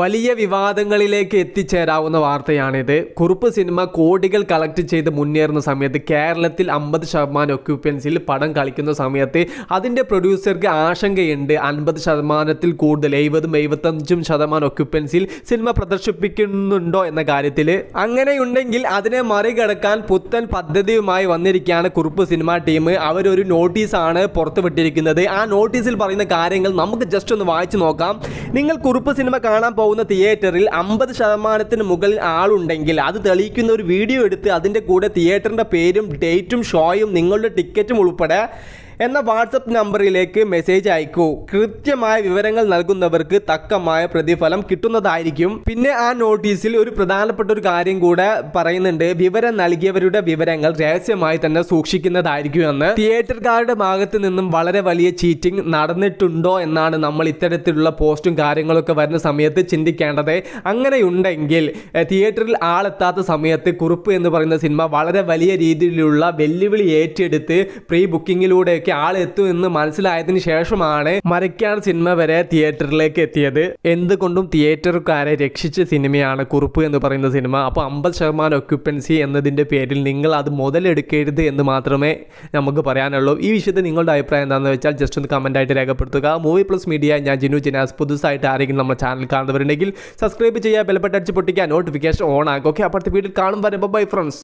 വലിയ വിവാദങ്ങളിലേക്ക് എത്തിച്ചേരാവുന്ന വാർത്തയാണിത് കുറുപ്പ് സിനിമ കോടികൾ കളക്ട് ചെയ്ത് മുന്നേറുന്ന സമയത്ത് കേരളത്തിൽ അമ്പത് ശതമാനം ഒക്യുപ്പൻസിൽ പടം കളിക്കുന്ന സമയത്ത് അതിൻ്റെ പ്രൊഡ്യൂസർക്ക് ആശങ്കയുണ്ട് അൻപത് ശതമാനത്തിൽ കൂടുതൽ എഴുപതും എഴുപത്തഞ്ചും ശതമാനം ഒക്യുപ്പൻസിൽ സിനിമ പ്രദർശിപ്പിക്കുന്നുണ്ടോ എന്ന കാര്യത്തിൽ അങ്ങനെയുണ്ടെങ്കിൽ അതിനെ മറികടക്കാൻ പുത്തൻ പദ്ധതിയുമായി വന്നിരിക്കുകയാണ് കുറുപ്പ് സിനിമ ടീം അവരൊരു നോട്ടീസാണ് പുറത്തുവിട്ടിരിക്കുന്നത് ആ നോട്ടീസിൽ പറയുന്ന കാര്യങ്ങൾ നമുക്ക് ജസ്റ്റ് ഒന്ന് വായിച്ചു നോക്കാം നിങ്ങൾ കുറുപ്പ് സിനിമ കാണാൻ പോകുന്ന തിയേറ്ററിൽ അമ്പത് ശതമാനത്തിന് മുകളിൽ ആളുണ്ടെങ്കിൽ അത് തെളിയിക്കുന്ന ഒരു വീഡിയോ എടുത്ത് അതിൻ്റെ കൂടെ തിയേറ്ററിൻ്റെ പേരും ഡേറ്റും ഷോയും നിങ്ങളുടെ ടിക്കറ്റും ഉൾപ്പെടെ എന്ന വാട്സപ്പ് നമ്പറിലേക്ക് മെസ്സേജ് അയക്കൂ കൃത്യമായ വിവരങ്ങൾ നൽകുന്നവർക്ക് തക്കമായ പ്രതിഫലം കിട്ടുന്നതായിരിക്കും പിന്നെ ആ നോട്ടീസിൽ ഒരു പ്രധാനപ്പെട്ട ഒരു കാര്യം കൂടെ പറയുന്നുണ്ട് വിവരം നൽകിയവരുടെ വിവരങ്ങൾ രഹസ്യമായി തന്നെ സൂക്ഷിക്കുന്നതായിരിക്കും എന്ന് തിയേറ്റർകാരുടെ ഭാഗത്ത് നിന്നും വളരെ വലിയ ചീറ്റിംഗ് നടന്നിട്ടുണ്ടോ എന്നാണ് നമ്മൾ ഇത്തരത്തിലുള്ള പോസ്റ്റും കാര്യങ്ങളൊക്കെ വരുന്ന സമയത്ത് ചിന്തിക്കേണ്ടത് അങ്ങനെയുണ്ടെങ്കിൽ തിയേറ്ററിൽ ആളെത്താത്ത സമയത്ത് കുറിപ്പ് എന്ന് പറയുന്ന സിനിമ വളരെ വലിയ രീതിയിലുള്ള വെല്ലുവിളി ഏറ്റെടുത്ത് പ്രീ ബുക്കിങ്ങിലൂടെയൊക്കെ തിയേറ്ററിലേക്ക് ആൾ എത്തുമെന്ന് മനസ്സിലായതിന് ശേഷമാണ് മരക്കാർ സിനിമ വരെ തിയേറ്ററിലേക്ക് എത്തിയത് എന്തുകൊണ്ടും തിയേറ്ററുകാരെ രക്ഷിച്ച സിനിമയാണ് കുറുപ്പ് എന്ന് പറയുന്ന സിനിമ അപ്പോൾ അമ്പത് ശതമാനം ഒക്യുപ്പൻസി എന്നതിൻ്റെ പേരിൽ നിങ്ങൾ അത് മുതലെടുക്കരുത് എന്ന് മാത്രമേ നമുക്ക് പറയാനുള്ളൂ ഈ വിഷയത്തിൽ നിങ്ങളുടെ അഭിപ്രായം എന്താണെന്ന് വെച്ചാൽ ജസ്റ്റ് ഒന്ന് കമൻറ്റായിട്ട് രേഖപ്പെടുത്തുക മൂവി പ്ലസ് മീഡിയ ഞാൻ ജിനു ജിനാസ് പുതുസായിട്ട് ആരെങ്കിലും നമ്മുടെ ചാനൽ കാണുന്നവരുണ്ടെങ്കിൽ സബ്സ്ക്രൈബ് ചെയ്യുക ബെൽബട്ടടിച്ച് പൊട്ടിക്കുക നോട്ടിഫിക്കേഷൻ ഓൺ ആക്കുക ഓക്കെ അപ്പോഴത്തെ വീട്ടിൽ കാണും വരുമ്പോൾ ബൈ ഫ്രണ്ട്സ്